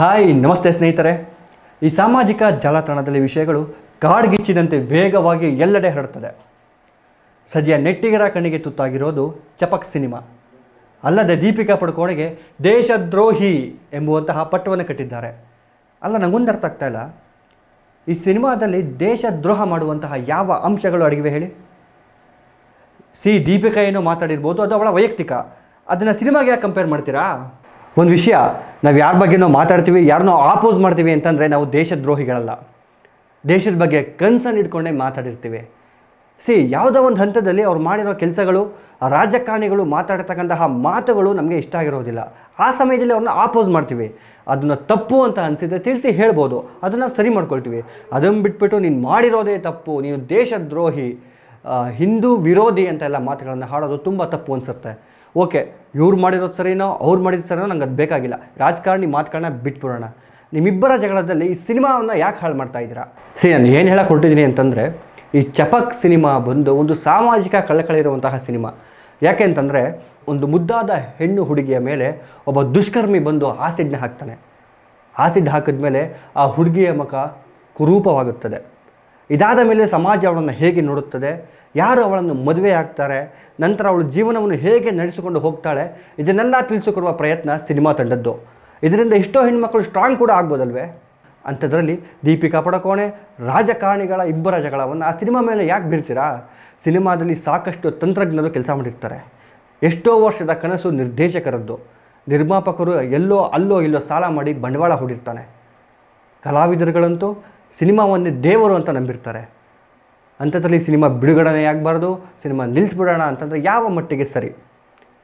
hi ನಮಸ್ತೆ ಸ್ನೇಹಿತರೆ ಈ ಸಾಮಾಜಿಕ ಜಾಲತಾಣದಲ್ಲಿ ವಿಷಯಗಳು ಕಾಡ್ಗಿಚ್ಚಿದಂತೆ ವೇಗವಾಗಿ ಎಲ್ಲೆಡೆ ಹರಡುತ್ತದೆ ಸದ್ಯ ನೆಟ್ಟಿಗರ ಕಣ್ಣಿಗೆ ತುತ್ತಾಗಿರೋದು ಚಪಕ್ ಸಿನಿಮಾ ಅಲ್ಲದೆ ದೀಪಿಕಾ ಪಡುಕೋಣೆಗೆ ದೇಶದ್ರೋಹಿ ಎಂಬುವಂತಹ ಪಟ್ಟವನ್ನು ಕಟ್ಟಿದ್ದಾರೆ ಅಲ್ಲ ನನಗೊಂದು ಅರ್ಥ ಆಗ್ತಾ ಇಲ್ಲ ಈ ಸಿನಿಮಾದಲ್ಲಿ ದೇಶದ್ರೋಹ ಮಾಡುವಂತಹ ಯಾವ ಅಂಶಗಳು ಅಡಗಿವೆ ಹೇಳಿ ಸಿ ದೀಪಿಕಾ ಏನು ಮಾತಾಡಿರ್ಬೋದು ಅದು ಅವಳ ವೈಯಕ್ತಿಕ ಅದನ್ನು ಸಿನಿಮಾಗೆ ಯಾಕೆ ಕಂಪೇರ್ ಮಾಡ್ತೀರಾ ಒಂದು ವಿಷಯ ನಾವು ಯಾರ ಬಗ್ಗೆನೋ ಮಾತಾಡ್ತೀವಿ ಯಾರನ್ನೋ ಆಪೋಸ್ ಮಾಡ್ತೀವಿ ಅಂತಂದರೆ ನಾವು ದೇಶದ್ರೋಹಿಗಳಲ್ಲ ದೇಶದ ಬಗ್ಗೆ ಕನ್ಸರ್ನ್ ಇಟ್ಕೊಂಡೇ ಮಾತಾಡಿರ್ತೀವಿ ಸಿ ಯಾವುದೋ ಒಂದು ಹಂತದಲ್ಲಿ ಅವ್ರು ಮಾಡಿರೋ ಕೆಲಸಗಳು ರಾಜಕಾರಣಿಗಳು ಮಾತಾಡ್ತಕ್ಕಂತಹ ಮಾತುಗಳು ನಮಗೆ ಇಷ್ಟ ಆಗಿರೋದಿಲ್ಲ ಆ ಸಮಯದಲ್ಲಿ ಅವ್ರನ್ನ ಆಪೋಸ್ ಮಾಡ್ತೀವಿ ಅದನ್ನು ತಪ್ಪು ಅಂತ ಅನಿಸಿದ್ರೆ ತಿಳಿಸಿ ಹೇಳ್ಬೋದು ಅದನ್ನು ಸರಿ ಮಾಡ್ಕೊಳ್ತೀವಿ ಅದನ್ನು ಬಿಟ್ಬಿಟ್ಟು ನೀನು ಮಾಡಿರೋದೇ ತಪ್ಪು ನೀನು ದೇಶದ್ರೋಹಿ ಹಿಂದೂ ವಿರೋಧಿ ಅಂತೆಲ್ಲ ಮಾತುಗಳನ್ನು ಹಾಡೋದು ತುಂಬ ತಪ್ಪು ಅನಿಸುತ್ತೆ ಓಕೆ ಇವ್ರು ಮಾಡಿರೋದು ಸರಿನೋ ಅವ್ರು ಮಾಡಿದ್ರು ಸರಿನೋ ನಂಗೆ ಅದು ಬೇಕಾಗಿಲ್ಲ ರಾಜಕಾರಣಿ ಮಾತುಗಳನ್ನ ಬಿಟ್ಬಿಡೋಣ ನಿಮ್ಮಿಬ್ಬರ ಜಗಳದಲ್ಲಿ ಈ ಸಿನಿಮಾವನ್ನು ಯಾಕೆ ಹಾಳು ಮಾಡ್ತಾ ಇದ್ದೀರಾ ಸಿ ನಾನು ಏನು ಹೇಳಕ್ಕೆ ಹೊರಟಿದ್ದೀನಿ ಅಂತಂದರೆ ಈ ಚಪಕ್ ಸಿನಿಮಾ ಬಂದು ಒಂದು ಸಾಮಾಜಿಕ ಕಳಕಳಿರುವಂತಹ ಸಿನಿಮಾ ಯಾಕೆ ಅಂತಂದರೆ ಒಂದು ಮುದ್ದಾದ ಹೆಣ್ಣು ಹುಡುಗಿಯ ಮೇಲೆ ಒಬ್ಬ ದುಷ್ಕರ್ಮಿ ಬಂದು ಆಸಿಡ್ನ ಹಾಕ್ತಾನೆ ಆಸಿಡ್ ಹಾಕಿದ್ಮೇಲೆ ಆ ಹುಡುಗಿಯ ಮುಖ ಕುರೂಪವಾಗುತ್ತದೆ ಇದಾದ ಮೇಲೆ ಸಮಾಜ ಅವಳನ್ನು ಹೇಗೆ ನೋಡುತ್ತದೆ ಯಾರು ಅವಳನ್ನು ಮದುವೆ ಆಗ್ತಾರೆ ನಂತರ ಅವಳು ಜೀವನವನ್ನು ಹೇಗೆ ನಡೆಸಿಕೊಂಡು ಹೋಗ್ತಾಳೆ ಇದನ್ನೆಲ್ಲ ತಿಳಿಸಿಕೊಡುವ ಪ್ರಯತ್ನ ಸಿನಿಮಾ ತಂಡದ್ದು ಇದರಿಂದ ಎಷ್ಟೋ ಹೆಣ್ಮಕ್ಳು ಸ್ಟ್ರಾಂಗ್ ಕೂಡ ಆಗ್ಬೋದಲ್ವೇ ಅಂಥದ್ರಲ್ಲಿ ದೀಪಿಕಾ ಪಡಕೋಣೆ ರಾಜಕಾರಣಿಗಳ ಇಬ್ಬರ ಜಗಳವನ್ನು ಆ ಸಿನಿಮಾ ಮೇಲೆ ಯಾಕೆ ಬೀರ್ತೀರಾ ಸಿನಿಮಾದಲ್ಲಿ ಸಾಕಷ್ಟು ತಂತ್ರಜ್ಞರು ಕೆಲಸ ಮಾಡಿರ್ತಾರೆ ಎಷ್ಟೋ ವರ್ಷದ ಕನಸು ನಿರ್ದೇಶಕರದ್ದು ನಿರ್ಮಾಪಕರು ಎಲ್ಲೋ ಅಲ್ಲೋ ಇಲ್ಲೋ ಸಾಲ ಮಾಡಿ ಬಂಡವಾಳ ಹೂಡಿರ್ತಾನೆ ಕಲಾವಿದರುಗಳಂತೂ ಸಿನಿಮಾವನ್ನೇ ದೇವರು ಅಂತ ನಂಬಿರ್ತಾರೆ ಅಂಥದ್ರಲ್ಲಿ ಸಿನಿಮಾ ಬಿಡುಗಡೆ ಆಗಬಾರ್ದು ಸಿನಿಮಾ ನಿಲ್ಲಿಸ್ಬಿಡೋಣ ಅಂತಂದರೆ ಯಾವ ಮಟ್ಟಿಗೆ ಸರಿ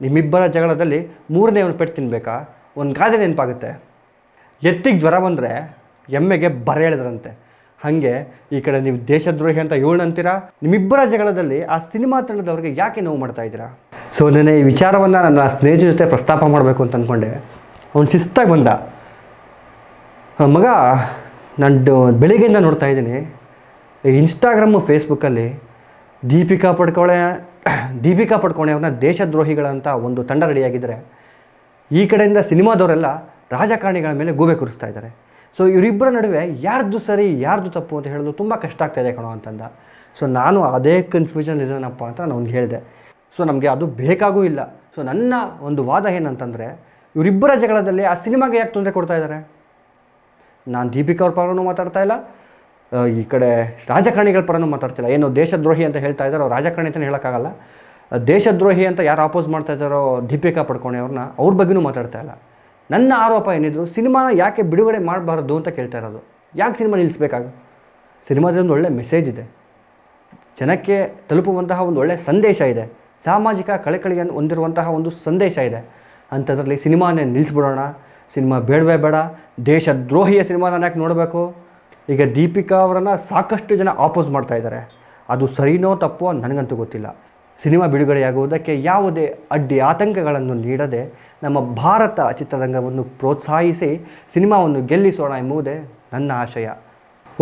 ನಿಮ್ಮಿಬ್ಬರ ಜಗಳದಲ್ಲಿ ಮೂರನೇ ಅವನು ಪೆಟ್ಟು ತಿನ್ನಬೇಕಾ ಒಂದು ಗಾದೆ ನೆನಪಾಗುತ್ತೆ ಎತ್ತಿಗೆ ಜ್ವರ ಬಂದರೆ ಎಮ್ಮೆಗೆ ಬರ ಹೇಳಿದ್ರಂತೆ ಹಾಗೆ ಈ ಕಡೆ ನೀವು ದೇಶದ್ರೋಹಿ ಅಂತ ಅಂತೀರಾ ನಿಮ್ಮಿಬ್ಬರ ಜಗಳದಲ್ಲಿ ಆ ಸಿನಿಮಾ ತಂಡದವ್ರಿಗೆ ಯಾಕೆ ನೋವು ಮಾಡ್ತಾ ಇದ್ದೀರಾ ಸೊ ನೆನೆ ಈ ವಿಚಾರವನ್ನು ನನ್ನ ಸ್ನೇಹಿತರ ಜೊತೆ ಪ್ರಸ್ತಾಪ ಮಾಡಬೇಕು ಅಂತ ಅಂದ್ಕೊಂಡೆ ಅವನು ಶಿಸ್ತಾಗಿ ಬಂದ ಮಗ ನಾನು ಬೆಳಿಗ್ಗೆಯಿಂದ ನೋಡ್ತಾ ಇದ್ದೀನಿ ಇನ್ಸ್ಟಾಗ್ರಾಮು ಫೇಸ್ಬುಕ್ಕಲ್ಲಿ ದೀಪಿಕಾ ಪಡ್ಕೊಳೆ ದೀಪಿಕಾ ಪಡ್ಕೊಳೆ ಅವ್ರನ್ನ ದೇಶದ್ರೋಹಿಗಳಂತ ಒಂದು ತಂಡ ರೆಡಿಯಾಗಿದ್ದರೆ ಈ ಕಡೆಯಿಂದ ಸಿನಿಮಾದವರೆಲ್ಲ ರಾಜಕಾರಣಿಗಳ ಮೇಲೆ ಗೂಬೆ ಕೂರಿಸ್ತಾ ಇದ್ದಾರೆ ಸೊ ಇವರಿಬ್ಬರ ನಡುವೆ ಯಾರ್ದು ಸರಿ ಯಾರ್ದು ತಪ್ಪು ಅಂತ ಹೇಳೋದು ತುಂಬ ಕಷ್ಟ ಆಗ್ತಾಯಿದೆ ಕಣೋ ಅಂತಂದ ಸೊ ನಾನು ಅದೇ ಕನ್ಫ್ಯೂಷನ್ ಅಪ್ಪ ಅಂತ ನಾನು ಅವ್ನಿಗೆ ಹೇಳಿದೆ ಸೊ ನಮಗೆ ಅದು ಬೇಕಾಗೂ ಇಲ್ಲ ಸೊ ನನ್ನ ಒಂದು ವಾದ ಏನಂತಂದರೆ ಇವರಿಬ್ಬರ ಜಗಳದಲ್ಲಿ ಆ ಸಿನಿಮಾಗೆ ಯಾಕೆ ತೊಂದರೆ ಕೊಡ್ತಾ ಇದ್ದಾರೆ ನಾನು ದೀಪಿಕಾ ಅವ್ರ ಪರನೂ ಮಾತಾಡ್ತಾ ಇಲ್ಲ ಈ ಕಡೆ ರಾಜಕಾರಣಿಗಳ ಪರನೂ ಮಾತಾಡ್ತಿಲ್ಲ ಏನು ದೇಶದ್ರೋಹಿ ಅಂತ ಹೇಳ್ತಾ ಇದ್ದಾರೋ ರಾಜಕಾರಣಿ ಅಂತಲೇ ಹೇಳೋಕ್ಕಾಗಲ್ಲ ದೇಶದ್ರೋಹಿ ಅಂತ ಯಾರು ಅಪೋಸ್ ಮಾಡ್ತಾ ಇದ್ದಾರೋ ದೀಪಿಕಾ ಪಡ್ಕೊಂಡೆ ಅವ್ರನ್ನ ಅವ್ರ ಬಗ್ಗೆನೂ ಮಾತಾಡ್ತಾ ಇಲ್ಲ ನನ್ನ ಆರೋಪ ಏನಿದ್ರು ಸಿನಿಮಾನ ಯಾಕೆ ಬಿಡುಗಡೆ ಮಾಡಬಾರ್ದು ಅಂತ ಕೇಳ್ತಾ ಇರೋದು ಯಾಕೆ ಸಿನಿಮಾ ನಿಲ್ಲಿಸಬೇಕಾಗ ಸಿನಿಮಾದಲ್ಲಿ ಒಳ್ಳೆ ಮೆಸೇಜ್ ಇದೆ ಜನಕ್ಕೆ ತಲುಪುವಂತಹ ಒಂದು ಒಳ್ಳೆಯ ಸಂದೇಶ ಇದೆ ಸಾಮಾಜಿಕ ಕಳಕಳಿಯನ್ನು ಹೊಂದಿರುವಂತಹ ಒಂದು ಸಂದೇಶ ಇದೆ ಅಂಥದ್ರಲ್ಲಿ ಸಿನಿಮಾನೇ ನಿಲ್ಲಿಸ್ಬಿಡೋಣ ಸಿನಿಮಾ ಬೇಡವೇ ಬೇಡ ದೇಶದ್ರೋಹಿಯ ನಾನು ಯಾಕೆ ನೋಡಬೇಕು ಈಗ ದೀಪಿಕಾ ಅವರನ್ನು ಸಾಕಷ್ಟು ಜನ ಆಪೋಸ್ ಮಾಡ್ತಾ ಇದ್ದಾರೆ ಅದು ಸರಿನೋ ತಪ್ಪೋ ನನಗಂತೂ ಗೊತ್ತಿಲ್ಲ ಸಿನಿಮಾ ಬಿಡುಗಡೆಯಾಗುವುದಕ್ಕೆ ಯಾವುದೇ ಅಡ್ಡಿ ಆತಂಕಗಳನ್ನು ನೀಡದೆ ನಮ್ಮ ಭಾರತ ಚಿತ್ರರಂಗವನ್ನು ಪ್ರೋತ್ಸಾಹಿಸಿ ಸಿನಿಮಾವನ್ನು ಗೆಲ್ಲಿಸೋಣ ಎಂಬುದೇ ನನ್ನ ಆಶಯ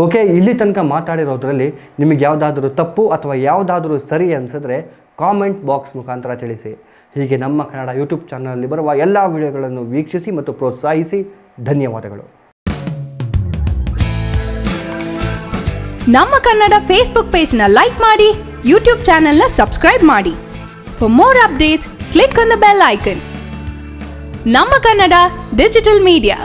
ಓಕೆ ಇಲ್ಲಿ ತನಕ ಮಾತಾಡಿರೋದ್ರಲ್ಲಿ ನಿಮಗೆ ಯಾವುದಾದ್ರೂ ತಪ್ಪು ಅಥವಾ ಯಾವುದಾದ್ರೂ ಸರಿ ಅನಿಸಿದ್ರೆ ಕಾಮೆಂಟ್ ಬಾಕ್ಸ್ ಮುಖಾಂತರ ತಿಳಿಸಿ ಹೀಗೆ ನಮ್ಮ ಕನ್ನಡ ಯೂಟ್ಯೂಬ್ ಚಾನಲಲ್ಲಿ ಬರುವ ಎಲ್ಲ ವಿಡಿಯೋಗಳನ್ನು ವೀಕ್ಷಿಸಿ ಮತ್ತು ಪ್ರೋತ್ಸಾಹಿಸಿ ಧನ್ಯವಾದಗಳು ನಮ್ಮ ಕನ್ನಡ ಫೇಸ್ಬುಕ್ ಪೇಜ್ನ ಲೈಕ್ ಮಾಡಿ ಯೂಟ್ಯೂಬ್ ಚಾನೆಲ್ನ ಸಬ್ಸ್ಕ್ರೈಬ್ ಮಾಡಿ for more updates click on the bell icon ನಮ್ಮ ಕನ್ನಡ ಡಿಜಿಟಲ್ ಮೀಡಿಯಾ